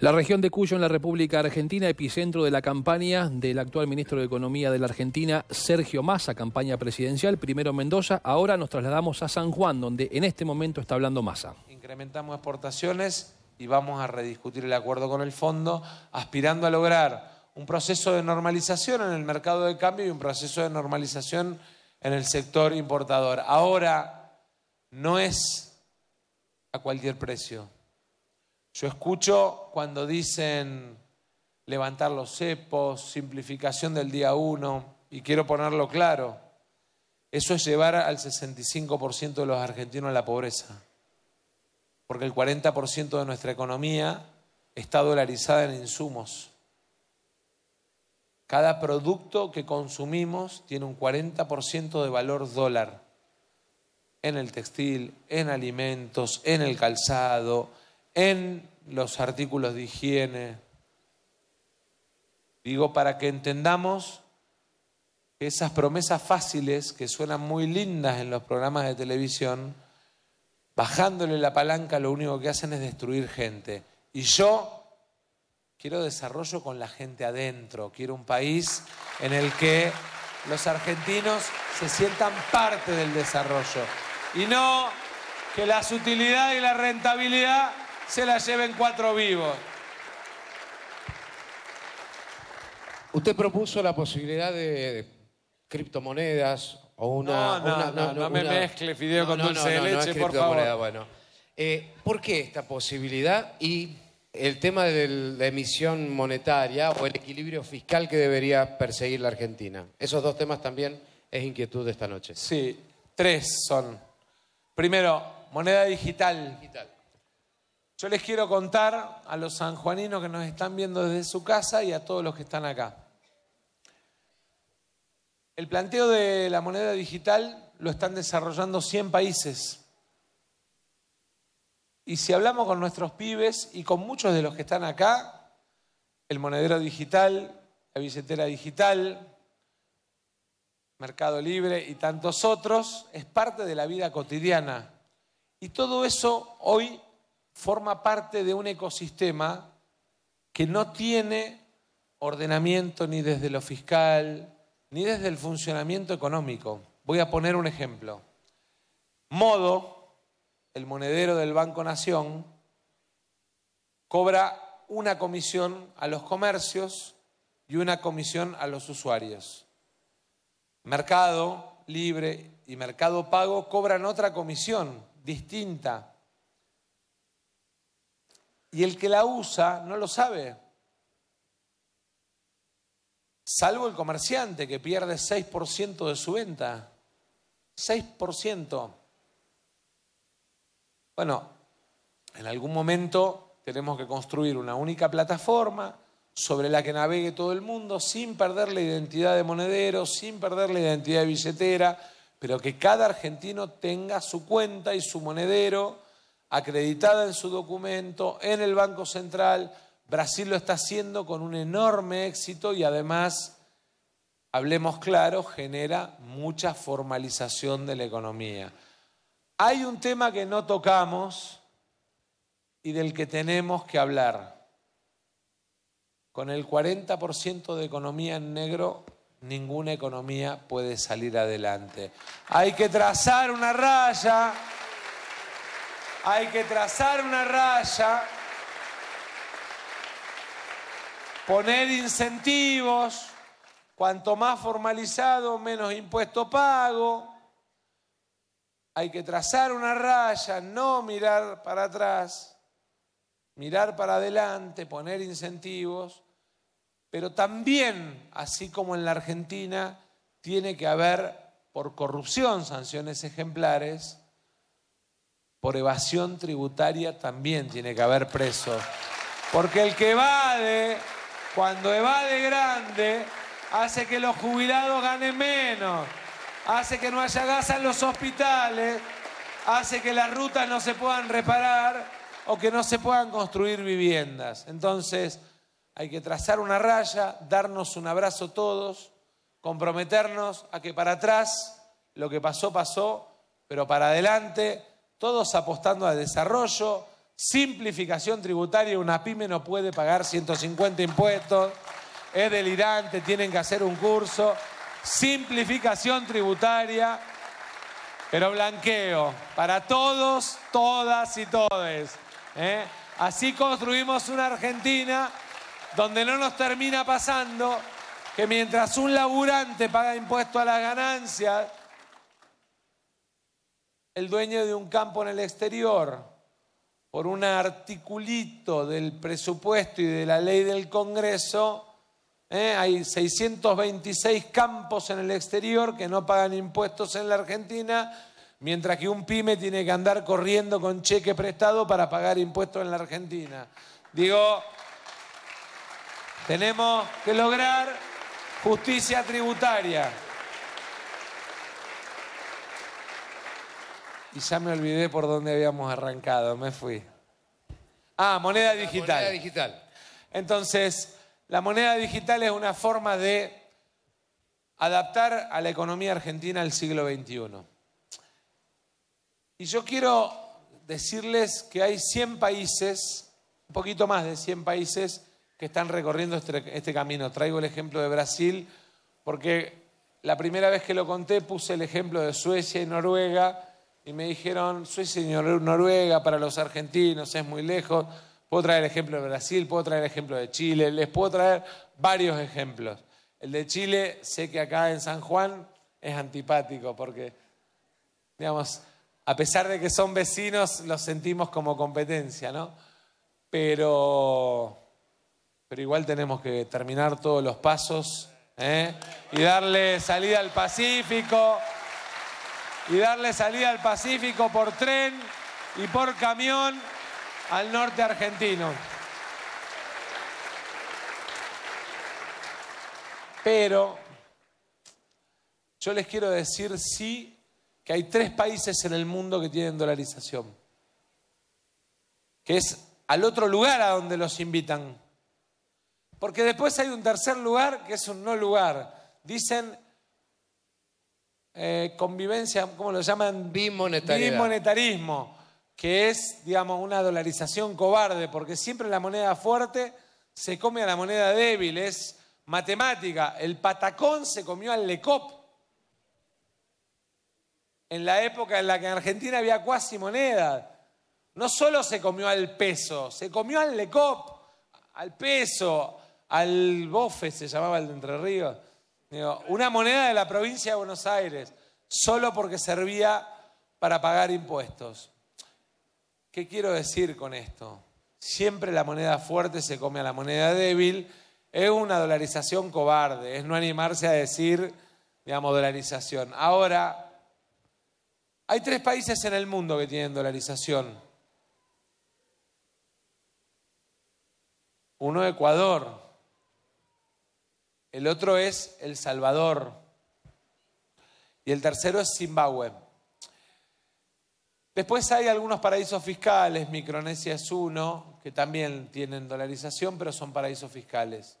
La región de Cuyo en la República Argentina, epicentro de la campaña del actual ministro de Economía de la Argentina, Sergio Massa, campaña presidencial, primero Mendoza, ahora nos trasladamos a San Juan, donde en este momento está hablando Massa. Incrementamos exportaciones y vamos a rediscutir el acuerdo con el fondo, aspirando a lograr un proceso de normalización en el mercado de cambio y un proceso de normalización en el sector importador. Ahora no es a cualquier precio yo escucho cuando dicen levantar los cepos, simplificación del día uno, y quiero ponerlo claro, eso es llevar al 65% de los argentinos a la pobreza, porque el 40% de nuestra economía está dolarizada en insumos. Cada producto que consumimos tiene un 40% de valor dólar en el textil, en alimentos, en el calzado, en los artículos de higiene. Digo, para que entendamos que esas promesas fáciles que suenan muy lindas en los programas de televisión, bajándole la palanca lo único que hacen es destruir gente. Y yo quiero desarrollo con la gente adentro, quiero un país en el que los argentinos se sientan parte del desarrollo y no que la sutilidad y la rentabilidad se la lleven cuatro vivos. Usted propuso la posibilidad de criptomonedas o una. No, no, no, no, me mezcle fideo con dulce de leche, por favor. Bueno. Eh, ¿Por qué esta posibilidad y el tema de la emisión monetaria o el equilibrio fiscal que debería perseguir la Argentina? Esos dos temas también es inquietud de esta noche. Sí, tres son. Primero, moneda digital. digital. Yo les quiero contar a los sanjuaninos que nos están viendo desde su casa y a todos los que están acá. El planteo de la moneda digital lo están desarrollando 100 países. Y si hablamos con nuestros pibes y con muchos de los que están acá, el monedero digital, la billetera digital, Mercado Libre y tantos otros, es parte de la vida cotidiana. Y todo eso hoy forma parte de un ecosistema que no tiene ordenamiento ni desde lo fiscal, ni desde el funcionamiento económico. Voy a poner un ejemplo. Modo, el monedero del Banco Nación, cobra una comisión a los comercios y una comisión a los usuarios. Mercado Libre y Mercado Pago cobran otra comisión distinta y el que la usa no lo sabe. Salvo el comerciante que pierde 6% de su venta. 6%. Bueno, en algún momento tenemos que construir una única plataforma sobre la que navegue todo el mundo sin perder la identidad de monedero, sin perder la identidad de billetera, pero que cada argentino tenga su cuenta y su monedero acreditada en su documento, en el Banco Central. Brasil lo está haciendo con un enorme éxito y además, hablemos claro, genera mucha formalización de la economía. Hay un tema que no tocamos y del que tenemos que hablar. Con el 40% de economía en negro, ninguna economía puede salir adelante. Hay que trazar una raya. Hay que trazar una raya, poner incentivos, cuanto más formalizado, menos impuesto pago. Hay que trazar una raya, no mirar para atrás, mirar para adelante, poner incentivos, pero también, así como en la Argentina, tiene que haber por corrupción sanciones ejemplares por evasión tributaria también tiene que haber presos. Porque el que evade, cuando evade grande, hace que los jubilados ganen menos, hace que no haya gas en los hospitales, hace que las rutas no se puedan reparar o que no se puedan construir viviendas. Entonces, hay que trazar una raya, darnos un abrazo todos, comprometernos a que para atrás lo que pasó pasó, pero para adelante todos apostando a desarrollo, simplificación tributaria, una pyme no puede pagar 150 impuestos, es delirante, tienen que hacer un curso, simplificación tributaria, pero blanqueo para todos, todas y todes. ¿eh? Así construimos una Argentina donde no nos termina pasando que mientras un laburante paga impuesto a las ganancias, el dueño de un campo en el exterior, por un articulito del presupuesto y de la ley del Congreso, ¿eh? hay 626 campos en el exterior que no pagan impuestos en la Argentina, mientras que un pyme tiene que andar corriendo con cheque prestado para pagar impuestos en la Argentina. Digo, tenemos que lograr justicia tributaria. Y ya me olvidé por dónde habíamos arrancado, me fui. Ah, moneda digital. digital. Entonces, la moneda digital es una forma de adaptar a la economía argentina al siglo XXI. Y yo quiero decirles que hay 100 países, un poquito más de 100 países, que están recorriendo este, este camino. Traigo el ejemplo de Brasil, porque la primera vez que lo conté puse el ejemplo de Suecia y Noruega y me dijeron, soy señor Noruega, para los argentinos es muy lejos, puedo traer ejemplo de Brasil, puedo traer ejemplo de Chile, les puedo traer varios ejemplos. El de Chile, sé que acá en San Juan es antipático porque, digamos, a pesar de que son vecinos, los sentimos como competencia, ¿no? Pero, pero igual tenemos que terminar todos los pasos ¿eh? y darle salida al Pacífico y darle salida al Pacífico por tren y por camión al norte argentino. Pero yo les quiero decir sí que hay tres países en el mundo que tienen dolarización, que es al otro lugar a donde los invitan. Porque después hay un tercer lugar que es un no lugar. Dicen eh, convivencia, ¿cómo lo llaman? Bimonetarismo. Bimonetarismo, que es, digamos, una dolarización cobarde, porque siempre la moneda fuerte se come a la moneda débil, es matemática. El patacón se comió al lecop. En la época en la que en Argentina había cuasi moneda. No solo se comió al peso, se comió al lecop, al peso, al bofe se llamaba el de Entre Ríos una moneda de la provincia de Buenos Aires, solo porque servía para pagar impuestos. ¿Qué quiero decir con esto? Siempre la moneda fuerte se come a la moneda débil. Es una dolarización cobarde, es no animarse a decir, digamos, dolarización. Ahora, hay tres países en el mundo que tienen dolarización. Uno Ecuador, el otro es El Salvador. Y el tercero es Zimbabue. Después hay algunos paraísos fiscales, Micronesia es uno, que también tienen dolarización, pero son paraísos fiscales.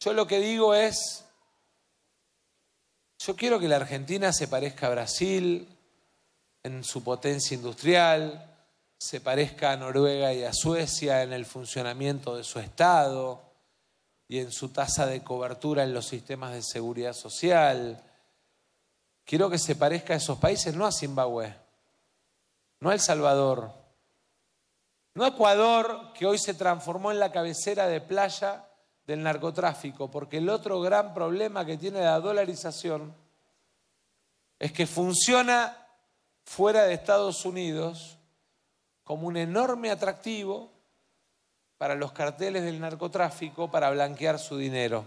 Yo lo que digo es, yo quiero que la Argentina se parezca a Brasil en su potencia industrial, se parezca a Noruega y a Suecia en el funcionamiento de su Estado, y en su tasa de cobertura en los sistemas de seguridad social. Quiero que se parezca a esos países, no a Zimbabue, no a El Salvador, no a Ecuador, que hoy se transformó en la cabecera de playa del narcotráfico, porque el otro gran problema que tiene la dolarización es que funciona fuera de Estados Unidos como un enorme atractivo para los carteles del narcotráfico para blanquear su dinero.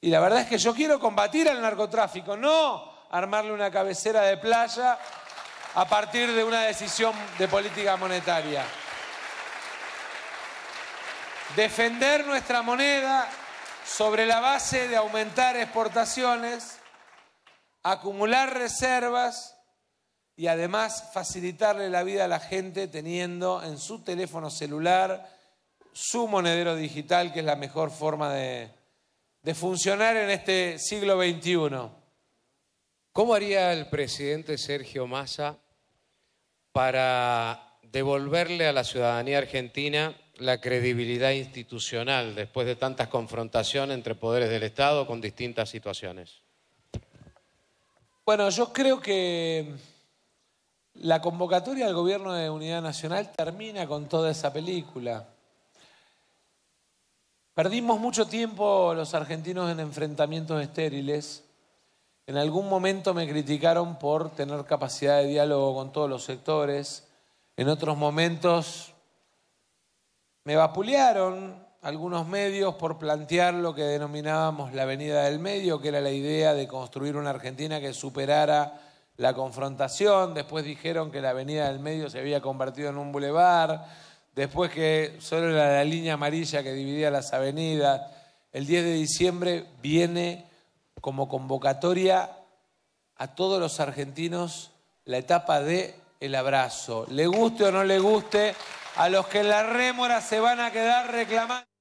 Y la verdad es que yo quiero combatir al narcotráfico, no armarle una cabecera de playa a partir de una decisión de política monetaria. Defender nuestra moneda sobre la base de aumentar exportaciones, acumular reservas y además facilitarle la vida a la gente teniendo en su teléfono celular su monedero digital, que es la mejor forma de, funcionar en este siglo XXI. ¿Cómo haría el presidente Sergio Massa para devolverle a la ciudadanía argentina la credibilidad institucional después de tantas confrontaciones entre poderes del Estado con distintas situaciones? Bueno, yo creo que la convocatoria al Gobierno de Unidad Nacional termina con toda esa película. Perdimos mucho tiempo los argentinos en enfrentamientos estériles. En algún momento me criticaron por tener capacidad de diálogo con todos los sectores. En otros momentos me vapulearon algunos medios por plantear lo que denominábamos la avenida del medio, que era la idea de construir una Argentina que superara la confrontación, después dijeron que la avenida del medio se había convertido en un bulevar, después que solo era la línea amarilla que dividía las avenidas. El 10 de diciembre viene como convocatoria a todos los argentinos la etapa de el abrazo. Le guste o no le guste, a los que en la rémora se van a quedar reclamando.